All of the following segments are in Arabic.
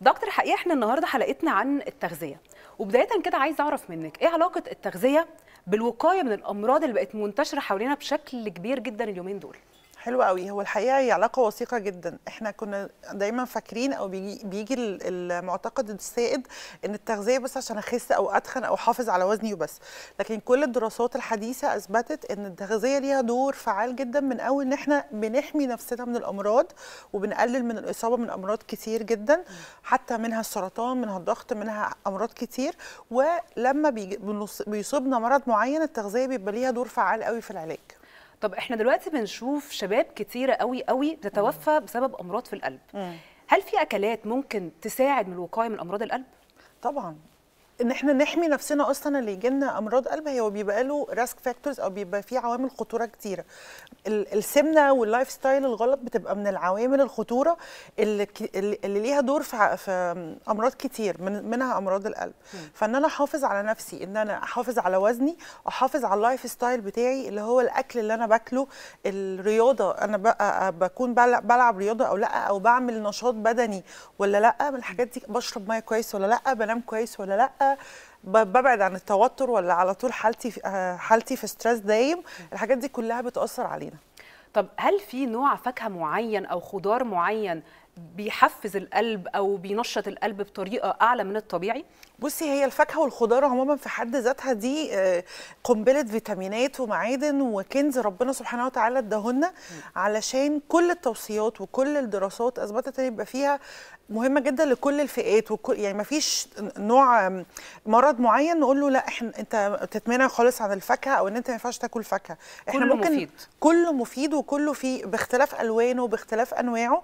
دكتور حقيقه احنا النهارده حلقتنا عن التغذيه وبدايه كده عايز اعرف منك ايه علاقه التغذيه بالوقايه من الامراض اللي بقت منتشره حوالينا بشكل كبير جدا اليومين دول حلو قوي هو الحقيقه هي علاقه وثيقه جدا احنا كنا دايما فاكرين او بيجي بيجي المعتقد السائد ان التغذيه بس عشان اخس او اتخن او احافظ على وزني وبس لكن كل الدراسات الحديثه اثبتت ان التغذيه ليها دور فعال جدا من اول ان احنا بنحمي نفسنا من الامراض وبنقلل من الاصابه من امراض كتير جدا حتى منها السرطان منها الضغط منها امراض كتير ولما بيصيبنا مرض معين التغذيه بيبقى ليها دور فعال قوي في العلاج طب احنا دلوقتي بنشوف شباب كتيره قوي قوي بتتوفى بسبب امراض في القلب مم. هل في اكلات ممكن تساعد من الوقايه من امراض القلب طبعا ان احنا نحمي نفسنا اصلا اللي يجي لنا امراض قلب هي بيبقى له ريسك فاكتورز او بيبقى فيه عوامل خطوره كتيره السمنه واللايف ستايل الغلط بتبقى من العوامل الخطوره اللي اللي ليها دور في امراض كتير من منها امراض القلب فان انا احافظ على نفسي ان انا احافظ على وزني احافظ على اللايف ستايل بتاعي اللي هو الاكل اللي انا باكله الرياضه انا بقى بكون بلعب رياضه او لا او بعمل نشاط بدني ولا لا من الحاجات دي بشرب ميه كويس ولا لا بنام كويس ولا لا ببعد عن التوتر ولا على طول حالتي في حالتي آه، في ستريس دايم الحاجات دي كلها بتاثر علينا طب هل في نوع فاكهه معين او خضار معين بيحفز القلب او بينشط القلب بطريقه اعلى من الطبيعي بصي هي الفاكهه والخضار عموما في حد ذاتها دي آه، قنبله فيتامينات ومعادن وكنز ربنا سبحانه وتعالى ادهولنا علشان كل التوصيات وكل الدراسات اثبتت ان يبقى فيها مهمه جدا لكل الفئات وكل يعني ما فيش نوع مرض معين نقول له لا احنا انت تتمنع خالص عن الفاكهه او ان انت ما ينفعش تاكل فاكهه احنا كله ممكن مفيد. كله مفيد وكله فيه باختلاف الوانه وباختلاف انواعه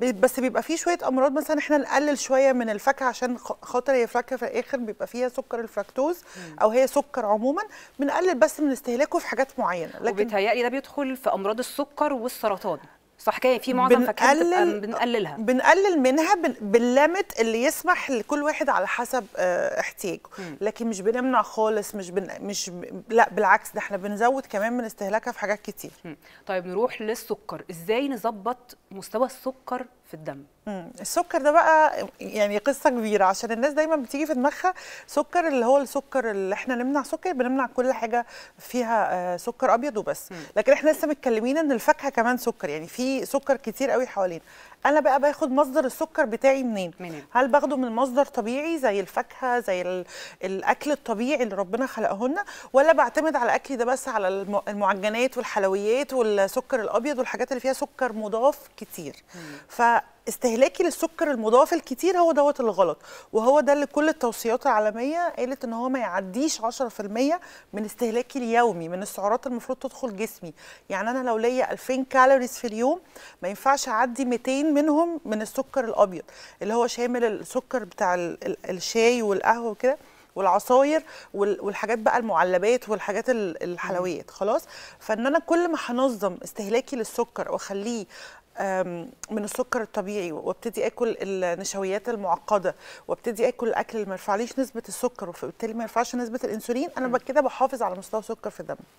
بس بس بيبقى فيه شويه امراض مثلا احنا نقلل شويه من الفاكهه عشان خاطر هي فاكهه في الاخر بيبقى فيها سكر الفركتوز او هي سكر عموما بنقلل بس من استهلاكه في حاجات معينه لكن وبيتهيألي ده بيدخل في امراض السكر والسرطان صح كده في معظم بنقلل بنقللها بنقلل منها باللمت اللي يسمح لكل واحد على حسب آه، احتياجه لكن مش بنمنع خالص مش بن مش ب... لا بالعكس ده احنا بنزود كمان من استهلاكها في حاجات كتير مم. طيب نروح للسكر ازاي نظبط مستوى السكر في الدم السكر ده بقى يعني قصه كبيره عشان الناس دايما بتيجي في دماغها سكر اللي هو السكر اللي احنا نمنع سكر بنمنع كل حاجه فيها آه، سكر ابيض وبس لكن احنا لسه متكلمين ان الفاكهه كمان سكر يعني في في سكر كتير قوي حوالينا انا بقى باخد مصدر السكر بتاعي منين منين هل باخده من مصدر طبيعي زي الفاكهه زي الاكل الطبيعي اللي ربنا خلقه لنا ولا بعتمد على اكلي ده بس على المعجنات والحلويات والسكر الابيض والحاجات اللي فيها سكر مضاف كتير فاستهلاكي ف استهلاكي للسكر المضاف الكتير هو دوت الغلط وهو ده اللي كل التوصيات العالميه قالت ان هو ما يعديش 10% من استهلاكي اليومي من السعرات المفروض تدخل جسمي يعني انا لو ليا 2000 كالوريز في اليوم ما ينفعش اعدي 200 منهم من السكر الابيض اللي هو شامل السكر بتاع الشاي والقهوه وكده والعصاير والحاجات بقى المعلبات والحاجات الحلويات خلاص فان انا كل ما هنظم استهلاكي للسكر واخليه من السكر الطبيعي وابتدي اكل النشويات المعقده وابتدي اكل الاكل اللي ما يرفعليش نسبه السكر وبالتالي ما يرفعش نسبه الانسولين انا كده بحافظ على مستوى سكر في الدم